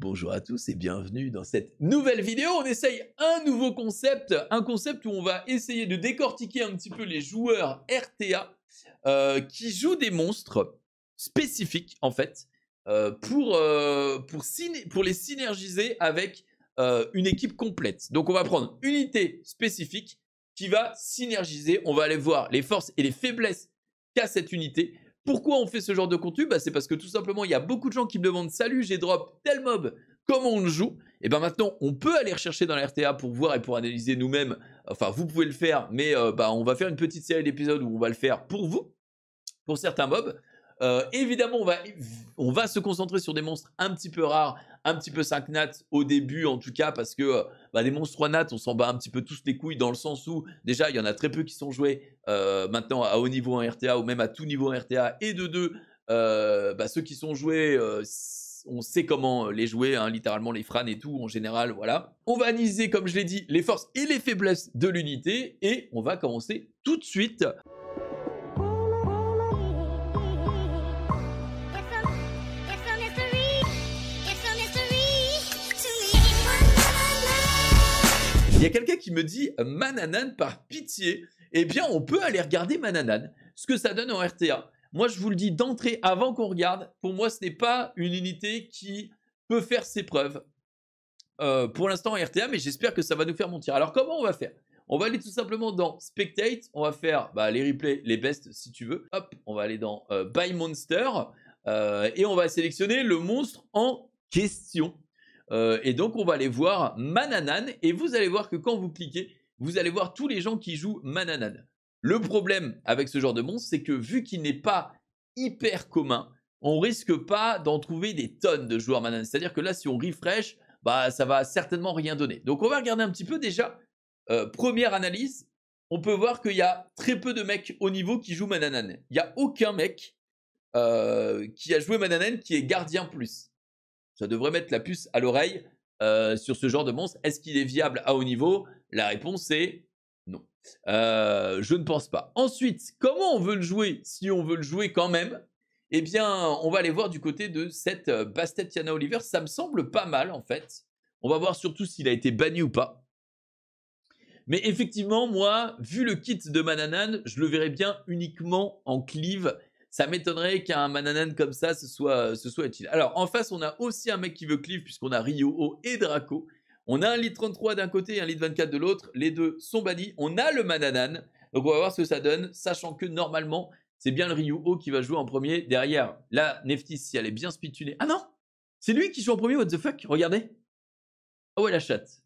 Bonjour à tous et bienvenue dans cette nouvelle vidéo. On essaye un nouveau concept, un concept où on va essayer de décortiquer un petit peu les joueurs RTA euh, qui jouent des monstres spécifiques en fait euh, pour, euh, pour, les synergiser avec une équipe complète. Donc on va prendre une unité spécifique qui va synergiser, on va aller voir les forces et les faiblesses qu'a cette unité pourquoi on fait ce genre de contenu bah, C'est parce que tout simplement, il y a beaucoup de gens qui me demandent Salut, j'ai drop tel mob, comment on le joue Et eh bien maintenant, on peut aller rechercher dans la RTA pour voir et pour analyser nous-mêmes. Enfin, vous pouvez le faire, mais euh, bah, on va faire une petite série d'épisodes où on va le faire pour vous, pour certains mobs. Euh, évidemment, on va, on va se concentrer sur des monstres un petit peu rares, un petit peu 5 nats au début en tout cas, parce que des euh, bah, les monstres 3 nats, on s'en bat un petit peu tous les couilles dans le sens où déjà, il y en a très peu qui sont joués euh, maintenant à haut niveau en RTA ou même à tout niveau en RTA. Et de 2. Bah, ceux qui sont joués, on sait comment les jouer, hein, littéralement les frânes et tout en général, voilà. On va analyser, comme je l'ai dit, les forces et les faiblesses de l'unité et on va commencer tout de suite. Il y a quelqu'un qui me dit euh, Mananan par pitié. Eh bien, on peut aller regarder Mananan, ce que ça donne en RTA. Moi, je vous le dis d'entrée avant qu'on regarde. Pour moi, ce n'est pas une unité qui peut faire ses preuves. Euh, pour l'instant en RTA, mais j'espère que ça va nous faire mentir. Alors comment on va faire On va aller tout simplement dans Spectate, on va faire bah, les replays, les best si tu veux. Hop, on va aller dans euh, Buy Monster et on va sélectionner le monstre en question. Euh, et donc, on va aller voir Mananan. Et vous allez voir que quand vous cliquez, vous allez voir tous les gens qui jouent Mananan. Le problème avec ce genre de monstre, c'est que vu qu'il n'est pas hyper commun, on risque pas d'en trouver des tonnes de joueurs Mananan. C'est-à-dire que là, si on refresh, bah, ça va certainement rien donner. Donc, on va regarder un petit peu déjà. Euh, première analyse, on peut voir qu'il y a très peu de mecs au niveau qui jouent Mananan. Il n'y a aucun mec euh, qui a joué Mananan qui est gardien plus ça devrait mettre la puce à l'oreille euh, sur ce genre de monstre. Est-ce qu'il est viable à haut niveau La réponse est non. Euh, je ne pense pas. Ensuite, comment on veut le jouer Si on veut le jouer quand même, eh bien, on va aller voir du côté de cette euh, Tiana Oliver. Ça me semble pas mal, en fait. On va voir surtout s'il a été banni ou pas. Mais effectivement, moi, vu le kit de Mananan, je le verrais bien uniquement en cleave ça m'étonnerait qu'un Mananan comme ça, ce soit, euh, ce soit utile. Alors, en face, on a aussi un mec qui veut Clive, puisqu'on a Rio et Draco. On a un lit 33 d'un côté et un litre 24 de l'autre. Les deux sont bannis. On a le Mananan. Donc, on va voir ce que ça donne, sachant que normalement, c'est bien le Ryuho qui va jouer en premier derrière. la Neftis, si elle est bien spitulée. Ah non C'est lui qui joue en premier, what the fuck Regardez. Ah ouais, la chatte.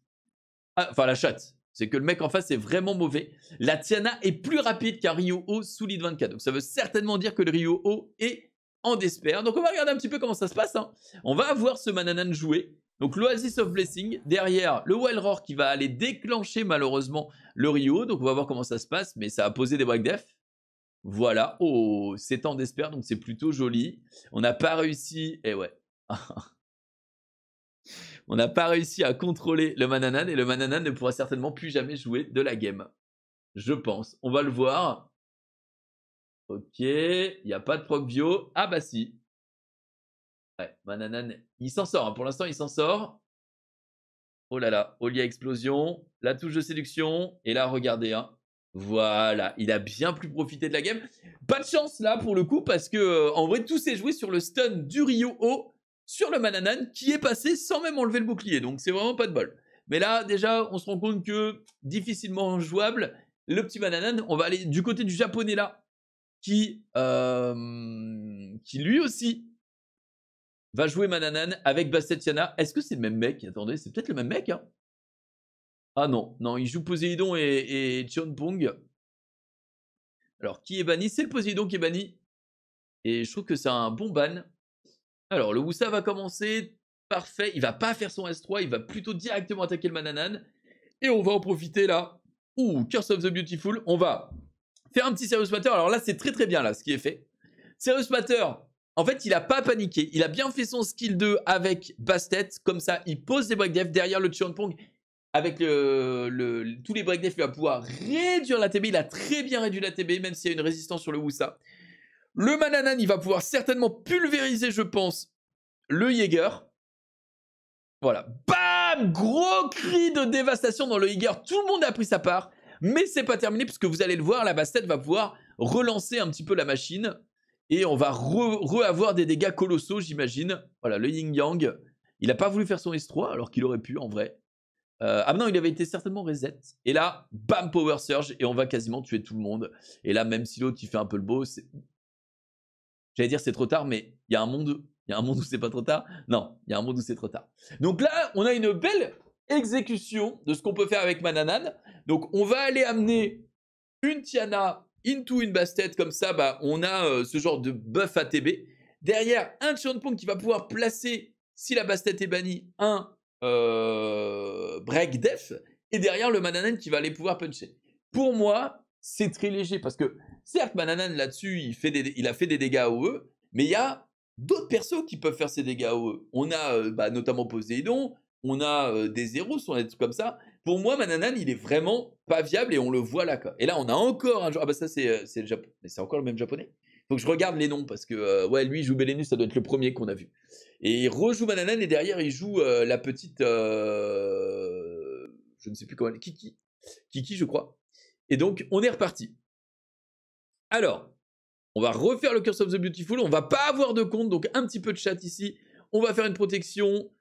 Ah, enfin, la chatte. C'est que le mec en face est vraiment mauvais. La Tiana est plus rapide qu'un sous lead 24. Donc ça veut certainement dire que le Rio O est en despair. Donc on va regarder un petit peu comment ça se passe. Hein. On va voir ce Mananan jouer. Donc l'Oasis of Blessing, derrière le Roar qui va aller déclencher malheureusement le Rio. Donc on va voir comment ça se passe, mais ça a posé des break Voilà, oh, c'est en despair, donc c'est plutôt joli. On n'a pas réussi, Eh ouais. On n'a pas réussi à contrôler le Mananan et le Mananan ne pourra certainement plus jamais jouer de la game. Je pense. On va le voir. Ok, il n'y a pas de proc bio. Ah bah si. Ouais, Mananan, il s'en sort. Hein. Pour l'instant, il s'en sort. Oh là là, Olia explosion, la touche de séduction. Et là, regardez, hein. Voilà, il a bien plus profité de la game. Pas de chance là pour le coup parce que euh, en vrai tout s'est joué sur le stun du Rio O sur le Mananan qui est passé sans même enlever le bouclier. Donc c'est vraiment pas de bol. Mais là, déjà, on se rend compte que difficilement jouable, le petit Mananan, on va aller du côté du japonais là, qui, euh, qui lui aussi va jouer Mananan avec Bastetiana. Est-ce que c'est le même mec Attendez, c'est peut-être le même mec. Hein. ah non, non, il joue Poséidon et, et Alors, qui est banni C'est le Poséidon qui est banni. Et je trouve que c'est un bon ban. Alors, le Woussa va commencer. Parfait. Il va pas faire son S3. Il va plutôt directement attaquer le Mananan. Et on va en profiter là. Ouh, Curse of the Beautiful. On va faire un petit Serious Matter. Alors là, c'est très très bien là ce qui est fait. Serious Matter, en fait, il a pas paniqué. Il a bien fait son skill 2 avec Bastet. Comme ça, il pose des breakdefs derrière le Pong. Avec le, tous les breakdefs, il va pouvoir réduire la TB. Il a très bien réduit la TB, même s'il y a une résistance sur le Woussa. Le Mananan, il va pouvoir certainement pulvériser, je pense, le Jaeger. Voilà. Bam Gros cri de dévastation dans le Jaeger. Tout le monde a pris sa part. Mais c'est pas terminé, puisque vous allez le voir, la Bastet va pouvoir relancer un petit peu la machine. Et on va re-avoir des dégâts colossaux, j'imagine. Voilà, le Ying yang Il n'a pas voulu faire son S3, alors qu'il aurait pu, en vrai. Euh, ah non, il avait été certainement reset. Et là, bam, power surge, et on va quasiment tuer tout le monde. Et là, même si l'autre, il fait un peu le beau, J'allais dire c'est trop tard, mais il y a un monde, il y a un monde où c'est pas trop tard. Non, il y a un monde où c'est trop tard. Donc là, on a une belle exécution de ce qu'on peut faire avec Mananan. Donc on va aller amener une Tiana into une Bastet, comme ça, bah, on a euh, ce genre de buff ATB. Derrière, un Pong qui va pouvoir placer, si la Bastet est bannie, un euh, Break Death. Et derrière, le Mananan qui va aller pouvoir puncher. Pour moi, c'est très léger parce que certes, Mananan là-dessus, il, il a fait des dégâts eux, mais il y a d'autres persos qui peuvent faire ces dégâts eux. On a euh, bah, notamment Poseidon, on a euh, des zéros, on a des trucs comme ça. Pour moi, Mananan, il est vraiment pas viable et on le voit là. Quoi. Et là, on a encore un joueur. Ah bah ça, euh, c'est, le Japon. Mais c'est encore le même japonais. Faut que je regarde les noms parce que, ouais, lui, il joue Belenus, ça doit être le premier qu'on a vu. Et il rejoue Mananan et derrière, il joue la petite. je ne sais plus comment elle Kiki. Kiki, je crois. Et donc, on est reparti. Alors, on va refaire le Curse of the Beautiful. On va pas avoir de compte, donc un petit peu de chat ici. On va faire une protection.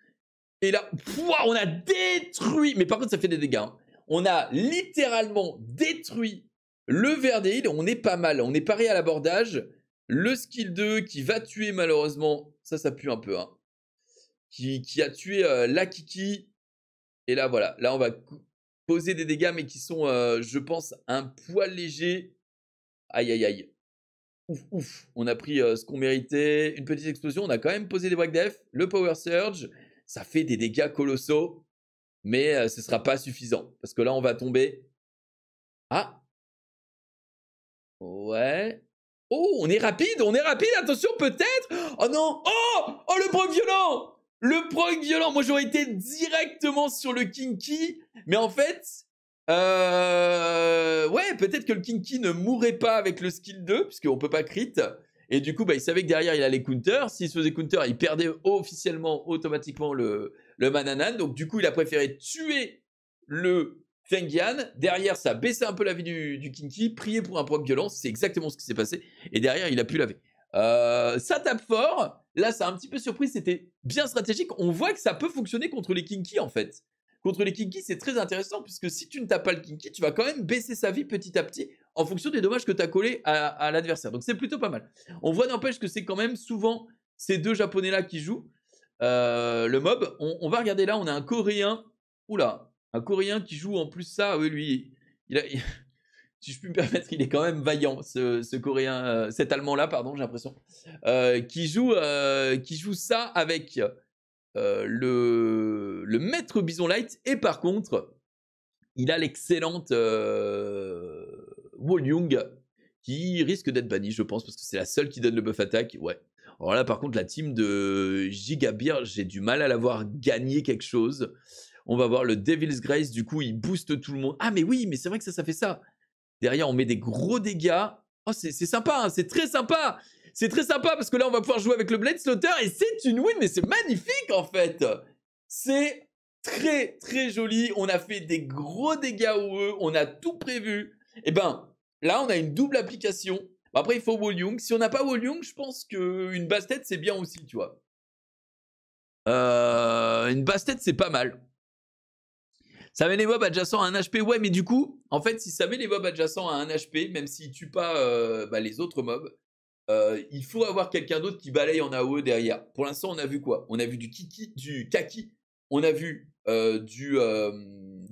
Et là, on a détruit. Mais par contre, ça fait des dégâts. Hein. On a littéralement détruit le Verdeil. On est pas mal. On est paré à l'abordage. Le skill 2 qui va tuer malheureusement. Ça, ça pue un peu. Hein. Qui, qui, a tué euh, la Kiki. Et là, voilà. Là, on va poser des dégâts, mais qui sont, euh, je pense, un poil léger. Aïe, aïe, aïe. Ouf, ouf. On a pris euh, ce qu'on méritait. Une petite explosion. On a quand même posé des break def. Le power surge. Ça fait des dégâts colossaux. Mais euh, ce ne sera pas suffisant. Parce que là, on va tomber. Ah. Ouais. Oh, on est rapide. On est rapide. Attention, peut-être. Oh non. Oh Oh, le point violent le proc violent, moi j'aurais été directement sur le kinky, mais en fait, euh, ouais, peut-être que le kinky ne mourrait pas avec le skill 2, puisqu'on peut pas crit. Et du coup, bah, il savait que derrière, il allait counter. S'il se faisait counter, il perdait officiellement, automatiquement le, le Mananan. Donc du coup, il a préféré tuer le Fengian. Derrière, ça baissait un peu la vie du, du Kinky. Prier pour un proc violent, c'est exactement ce qui s'est passé. Et derrière, il a pu laver. Euh, ça tape fort. Là, ça a un petit peu surpris, c'était bien stratégique. On voit que ça peut fonctionner contre les Kinky en fait. Contre les Kinky, c'est très intéressant puisque si tu ne t'as pas le Kinky, tu vas quand même baisser sa vie petit à petit en fonction des dommages que tu as collés à, l'adversaire. Donc c'est plutôt pas mal. On voit n'empêche que c'est quand même souvent ces deux Japonais-là qui jouent. Euh, le mob, on, on, va regarder là, on a un Coréen. Oula, un Coréen qui joue en plus ça. Oui, lui, il a, si je puis me permettre, il est quand même vaillant, ce, coréen, euh, cet allemand-là, pardon, j'ai l'impression, euh, qui, joue, euh, qui joue ça avec le, le maître Bison Light. Et par contre, il a l'excellente Wolyung qui risque d'être banni, je pense, parce que c'est la seule qui donne le buff attaque. Ouais. Alors là, par contre, la team de Gigabir, j'ai du mal à l'avoir gagné quelque chose. On va voir le Devil's Grace, du coup, il booste tout le monde. Ah, mais oui, mais c'est vrai que ça, ça fait ça. Derrière, on met des gros dégâts. Oh, c'est sympa, hein, c'est très sympa. C'est très sympa parce que là, on va pouvoir jouer avec le Blade Slaughter et c'est une win, mais c'est magnifique en fait. C'est très, très joli. On a fait des gros dégâts au eux. On a tout prévu. Et eh ben, là, on a une double application. Après, il faut Young. Si on n'a pas Young, je pense qu'une basse tête, c'est bien aussi, tu vois. Euh, une basse tête, c'est pas mal. Ça met les mobs bah, adjacents à un HP. Ouais, mais du coup, en fait, si ça met les mobs adjacents à un HP, même si tue pas euh, bah, les autres mobs, euh, il faut avoir quelqu'un d'autre qui balaye en AOE derrière. Pour l'instant, on a vu quoi On a vu du Kiki, du Kaki, on a vu euh, du,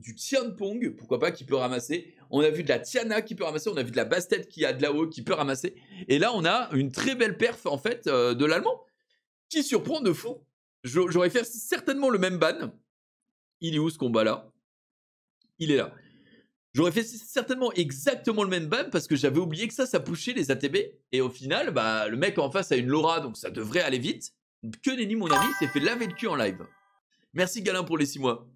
du Tianpong, pourquoi pas, qui peut ramasser. On a vu de la Tiana qui peut ramasser, on a vu de la Bastet qui a de l'AOE qui peut ramasser. Et là, on a une très belle perf, en fait, de l'Allemand, qui surprend de fou. J'aurais fait certainement le même ban. Il est où ce combat-là Il est là. J'aurais fait certainement exactement le même ban parce que j'avais oublié que ça, ça pushait les ATB. Et au final, bah, le mec en face a une Laura, donc ça devrait aller vite. Que nenni, mon ami, s'est fait laver le cul en live. Merci Galin pour les 6 mois.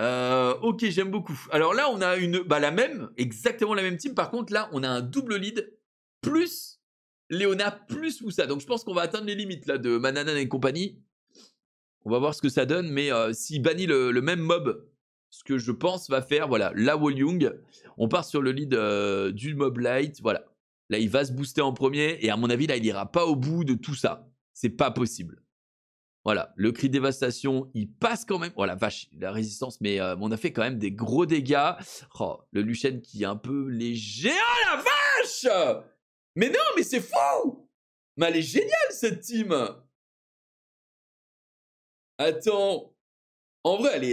Euh, ok, j'aime beaucoup. Alors là, on a une, bah, la même, exactement la même team. Par contre, là, on a un double lead plus Léona plus Moussa. Donc je pense qu'on va atteindre les limites là de Mananan et compagnie. On va voir ce que ça donne, mais si euh, s'il bannit le même mob ce que je pense va faire, voilà, la Young. On part sur le lead euh, du mob light, voilà. Là, il va se booster en premier, et à mon avis, là, il n'ira pas au bout de tout ça. C'est pas possible. Voilà, le cri dévastation, il passe quand même. Voilà, vache, la résistance, euh, mais on a fait quand même des gros dégâts. Oh, le Luchen qui est un peu léger. oh, la vache Mais non, mais c'est fou Mais elle est géniale cette team Attends, en vrai, elle,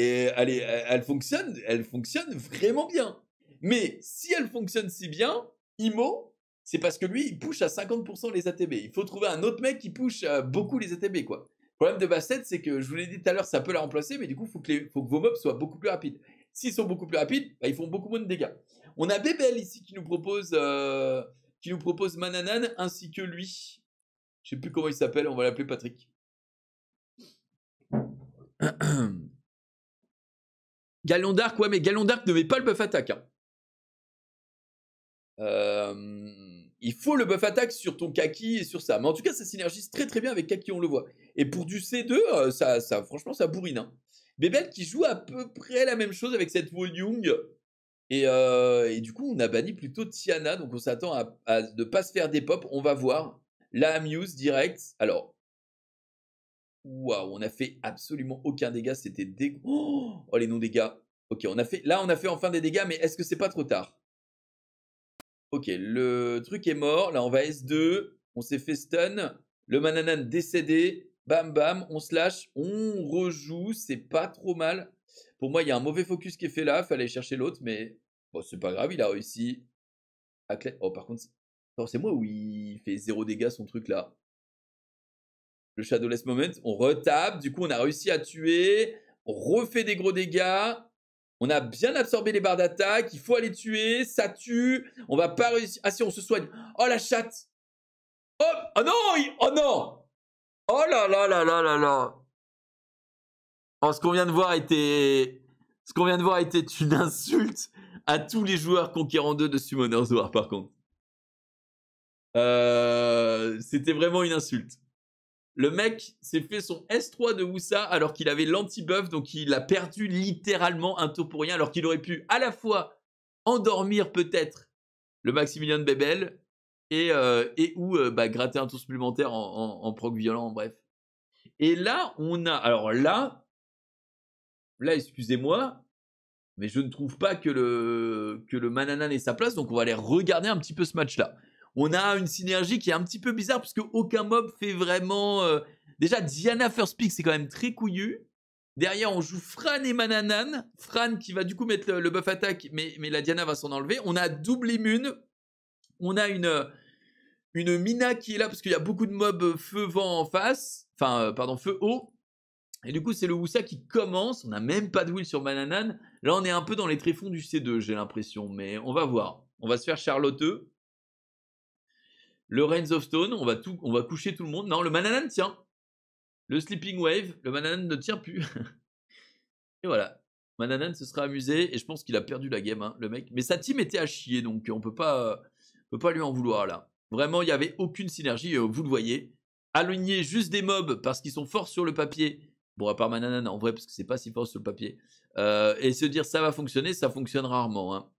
elle, fonctionne, elle fonctionne vraiment bien. Mais si elle fonctionne si bien, Imo, c'est parce que lui, il push à 50% les ATB. Il faut trouver un autre mec qui push euh, beaucoup les ATB, quoi. Le problème de Bastet, c'est que je vous l'ai dit tout à l'heure, ça peut la remplacer, mais du coup, il faut, que, faut que vos mobs soient beaucoup plus rapides. S'ils sont beaucoup plus rapides, bah, ils font beaucoup moins de dégâts. On a Bébel ici qui nous propose, euh, qui nous propose Mananan ainsi que lui. Je sais plus comment il s'appelle, on va l'appeler Patrick. Galon d'Arc, ouais, mais Galon d'Arc ne met pas le buff attaque. Hein. Euh, il faut le buff attaque sur ton Kaki et sur ça. Mais en tout cas, ça synergise très très bien avec Kaki, on le voit. Et pour du C2, euh, ça, ça franchement, ça bourrine. Hein. Bébel qui joue à peu près la même chose avec cette Volume. Et, euh, et, du coup, on a banni plutôt Tiana, donc on s'attend à, ne pas se faire des pop. On va voir. La Amuse direct. Alors, Waouh, on a fait absolument aucun dégât. C'était dégoût. Oh, oh, les non-dégâts. Ok, on a fait. Là, on a fait enfin des dégâts, mais est-ce que c'est pas trop tard Ok, le truc est mort. Là, on va S2. On s'est fait stun. Le mananan décédé. Bam bam, on slash, on rejoue, c'est pas trop mal. Pour moi, il y a un mauvais focus qui est fait là, fallait chercher l'autre, mais bon, c'est pas grave, il a réussi. Oh, par contre, c'est moi où il fait zéro dégâts son truc là le Shadowless Moment, on retape, du coup on a réussi à tuer, refait des gros dégâts, on a bien absorbé les barres d'attaque, il faut aller tuer, ça tue, on va pas réussir. Ah si, on se soigne. Oh la chatte oh, oh, non Oh non Oh là là là là là là oh, Ce qu'on vient de voir était... Ce qu'on vient de voir était une insulte à tous les joueurs conquérants 2 de Summoner's War par contre. Euh, c'était vraiment une insulte. Le mec s'est fait son S3 de Woussa alors qu'il avait l'anti-buff, donc il a perdu littéralement un tour pour rien, alors qu'il aurait pu à la fois endormir peut-être le Maximilian de Bebel et, euh, ou euh, bah, gratter un tour supplémentaire en, proc violent, bref. Et là, on a. Alors là, là, excusez-moi, mais je ne trouve pas que le, que le Mananan ait sa place, donc on va aller regarder un petit peu ce match-là on a une synergie qui est un petit peu bizarre parce aucun mob fait vraiment. Euh, déjà, Diana First Pick, c'est quand même très couillu. Derrière, on joue Fran et Mananan. Fran qui va du coup mettre le, buff attaque, mais, mais, la Diana va s'en enlever. On a double immune. On a une, euh, une Mina qui est là parce qu'il y a beaucoup de mobs euh, feu-vent en face. Enfin, pardon, feu-haut. Et du coup, c'est le Woussa qui commence. On n'a même pas de will sur Mananan. Là, on est un peu dans les tréfonds du C2, j'ai l'impression. Mais on va voir. On va se faire charlotteux. Le Rains of Stone, on va, tout, on va coucher tout le monde. Non, le Mananan tient. Le Sleeping Wave, le Mananan ne tient plus. et voilà. Mananan se sera amusé et je pense qu'il a perdu la game, hein, le mec. Mais sa team était à chier, donc on peut pas, peut pas lui en vouloir là. Vraiment, il n'y avait aucune synergie, euh, vous le voyez. Aligner juste des mobs parce qu'ils sont forts sur le papier. Bon, à part Mananan en vrai, parce que c'est pas si fort sur le papier. Euh, et se dire ça va fonctionner, ça fonctionne rarement. Hein.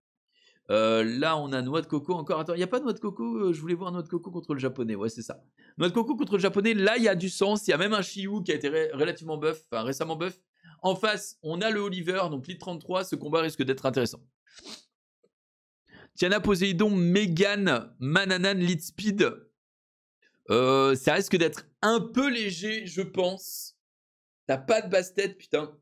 Euh, là, on a noix de coco encore. Attends, il n'y a pas de noix de coco. Euh, je voulais voir noix de coco contre le japonais. Ouais, c'est ça. Noix de coco contre le japonais. Là, il y a du sens. Il y a même un Shiyu qui a été relativement buff, enfin récemment buff. En face, on a le Oliver, donc lit 33. Ce combat risque d'être intéressant. Tiana Poseidon, Megan, Mananan, lead speed. Euh, ça risque d'être un peu léger, je pense. T'as pas de basse-tête, putain.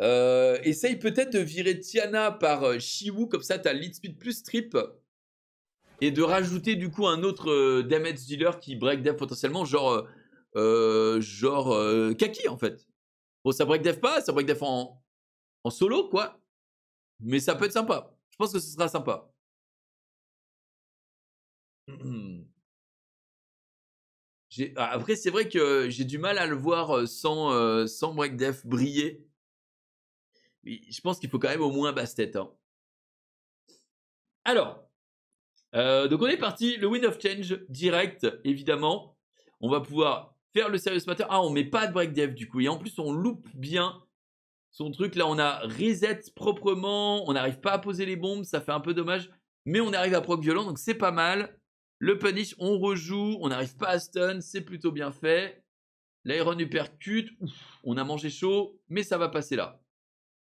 Euh, essaye peut-être de virer Tiana par euh, Shiwu, comme ça t'as lead speed plus trip. Et de rajouter du coup un autre euh, damage dealer qui break def potentiellement, genre, genre Kaki en fait. Bon, ça break def pas, ça break en, en solo quoi. Mais ça peut être sympa. Je pense que ce sera sympa. Ah, après, c'est vrai que j'ai du mal à le voir sans, sans break def briller je pense qu'il faut quand même au moins basse tête. Hein. Alors, euh, donc on est parti, le Wind of change direct, évidemment. On va pouvoir faire le serious matter. Ah, on met pas de break dev du coup. Et en plus, on loupe bien son truc. Là, on a reset proprement. On n'arrive pas à poser les bombes. Ça fait un peu dommage. Mais on arrive à proc violent, donc c'est pas mal. Le punish, on rejoue. On n'arrive pas à stun. C'est plutôt bien fait. L'iron uppercut. Ouf, on a mangé chaud, mais ça va passer là.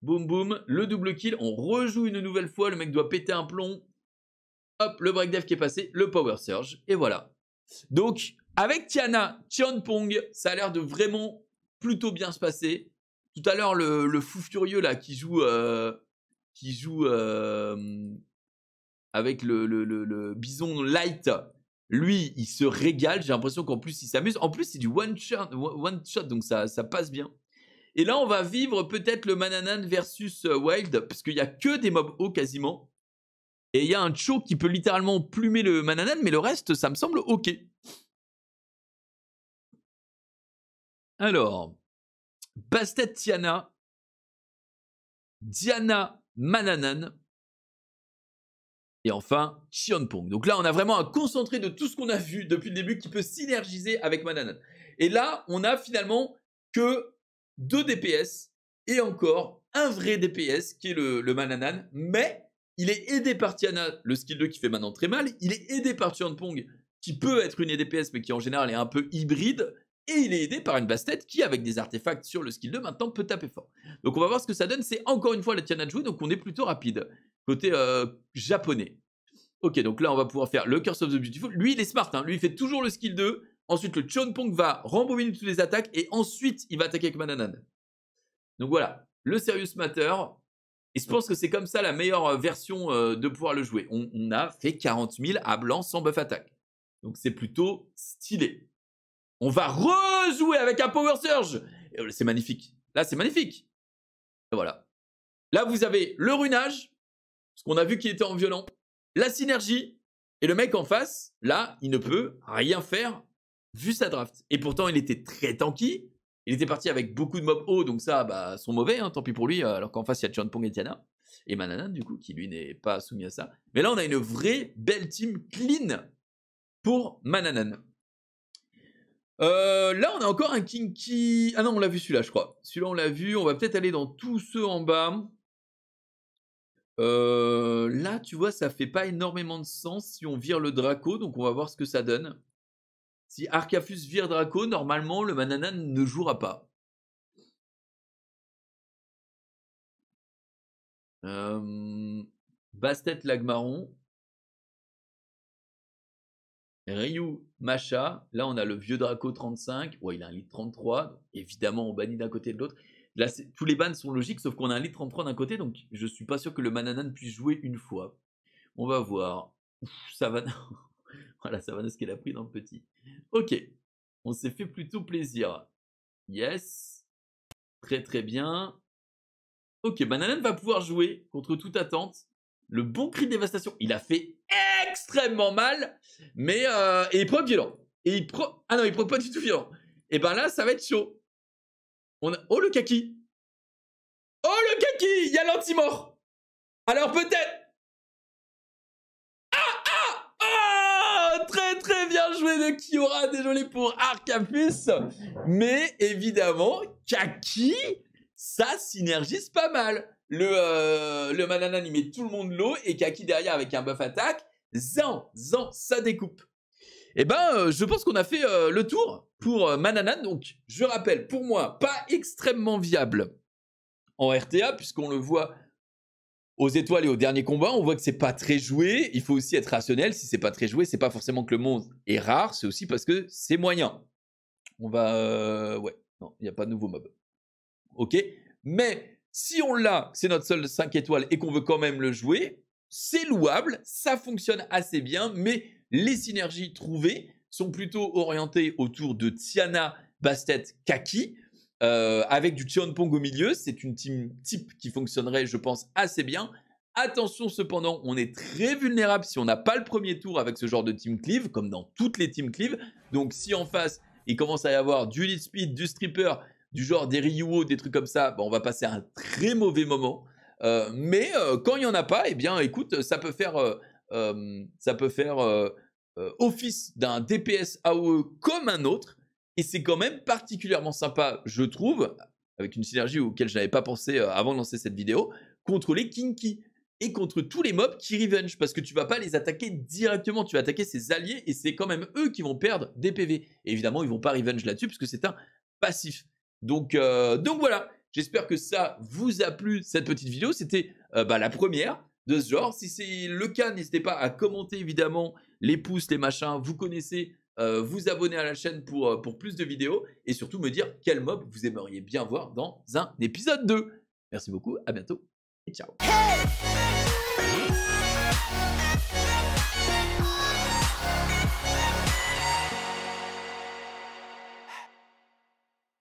Boum boom, le double kill, on rejoue une nouvelle fois, le mec doit péter un plomb. Hop, le break dev qui est passé, le power surge, et voilà. Donc, avec Tiana, Pong, ça a l'air de vraiment plutôt bien se passer. Tout à l'heure, le, fou furieux là qui joue, euh, qui joue euh, avec le, le, bison light, lui, il se régale. J'ai l'impression qu'en plus, il s'amuse. En plus, c'est du one shot, one shot donc ça, ça passe bien. Et là, on va vivre peut-être le Mananan versus euh, Wild, parce qu'il n'y a que des mobs hauts quasiment. Et il y a un Cho qui peut littéralement plumer le Mananan, mais le reste, ça me semble ok. Alors, Bastet Tiana, Diana Mananan, et enfin Chionpong. Donc là, on a vraiment un concentré de tout ce qu'on a vu depuis le début qui peut synergiser avec Mananan. Et là, on a finalement que deux DPS et encore un vrai DPS qui est le, le Mananan, mais il est aidé par Tiana, le skill 2 qui fait maintenant très mal, il est aidé par Pong qui peut être une DPS mais qui en général est un peu hybride, et il est aidé par une Bastet qui, avec des artefacts sur le skill 2, maintenant peut taper fort. Donc on va voir ce que ça donne. C'est encore une fois la Tiana de jouer, donc on est plutôt rapide. Côté euh, japonais. Ok, donc là on va pouvoir faire le Curse of the Beautiful. Lui il est smart, hein. lui il fait toujours le skill 2, Ensuite, le Chonpong va rembobiner toutes les attaques et ensuite il va attaquer avec Mananan. Donc voilà, le Serious Matter. Et je pense que c'est comme ça la meilleure euh, version euh, de pouvoir le jouer. On, a fait 40 000 à blanc sans buff attaque. Donc c'est plutôt stylé. On va rejouer avec un Power Surge. C'est magnifique. Là, c'est magnifique. Et voilà. Là, vous avez le runage, ce qu'on a vu qu'il était en violent, la synergie, et le mec en face, là, il ne peut rien faire vu sa draft. Et pourtant, il était très tanky. Il était parti avec beaucoup de mobs hauts, donc ça, bah, sont mauvais, hein, tant pis pour lui, euh, alors qu'en face, il y a John et Tiana. Et Mananan, du coup, qui lui n'est pas soumis à ça. Mais là, on a une vraie belle team clean pour Mananan. Euh, là, on a encore un King qui... Ah non, on l'a vu celui-là, je crois. Celui-là, on l'a vu. On va peut-être aller dans tous ceux en bas. Euh, là, tu vois, ça fait pas énormément de sens si on vire le Draco, donc on va voir ce que ça donne. Arcafus vire Draco, normalement le Mananan ne jouera pas. Euh, Bastet Lagmaron. Ryu Macha. Là, on a le vieux Draco 35. Ou il a un lit 33. évidemment, on bannit d'un côté et de l'autre. Là, tous les bans sont logiques, sauf qu'on a un litre 33 d'un côté, donc je ne suis pas sûr que le Mananan puisse jouer une fois. On va voir. ça va. Voilà, ça va de ce qu'elle a pris dans le petit. Ok, on s'est fait plutôt plaisir. Yes, très très bien. Ok, Bananen va pouvoir jouer contre toute attente. Le bon cri de dévastation, il a fait extrêmement mal, mais euh, et il prend violent. Et il ah non, il prend pas du tout violent. Et eh ben là, ça va être chaud. On a, oh le kaki, oh le kaki, il y a lanti Alors peut-être, joué de Kiora, désolé pour Arcapus. Mais évidemment, Kaki, ça synergise pas mal. Le, euh, le Mananan il met tout le monde l'eau et Kaki derrière avec un buff attaque. Zan, zan, ça découpe. Eh ben, euh, je pense qu'on a fait euh, le tour pour Mananan. Donc, je rappelle, pour moi, pas extrêmement viable en RTA, puisqu'on le voit aux étoiles et au dernier combat, on voit que c'est pas très joué. Il faut aussi être rationnel. Si c'est pas très joué, c'est pas forcément que le monde est rare, c'est aussi parce que c'est moyen. On va. Euh, ouais, non, il n'y a pas de nouveau mob. Ok Mais si on l'a, c'est notre seul 5 étoiles et qu'on veut quand même le jouer, c'est louable, ça fonctionne assez bien, mais les synergies trouvées sont plutôt orientées autour de Tiana, Bastet, Kaki. Euh, avec du Pong au milieu, c'est une team type qui fonctionnerait, je pense, assez bien. Attention cependant, on est très vulnérable si on n'a pas le premier tour avec ce genre de team cleave, comme dans toutes les team cleave. Donc si en face, il commence à y avoir du lead speed, du stripper, du genre des Ryuo, des trucs comme ça, on va passer un très mauvais moment. Euh, mais euh, quand il n'y en a pas, eh bien écoute, ça peut faire, ça peut faire office d'un DPS AOE comme un autre. Et c'est quand même particulièrement sympa, je trouve, avec une synergie auquel je n'avais pas pensé euh, avant de lancer cette vidéo, contre les Kinky et contre tous les mobs qui revenge, parce que tu vas pas les attaquer directement, tu vas attaquer ses alliés, et c'est quand même eux qui vont perdre des PV. évidemment, ils vont pas revenge là-dessus, parce que c'est un passif. Donc, euh, donc voilà, j'espère que ça vous a plu, cette petite vidéo. C'était euh, bah, la première de ce genre. Si c'est le cas, n'hésitez pas à commenter, évidemment, les pouces, les machins. Vous connaissez euh, vous abonner à la chaîne pour, euh, pour plus de vidéos et surtout me dire quel mob vous aimeriez bien voir dans un épisode 2. Merci beaucoup, à bientôt et ciao.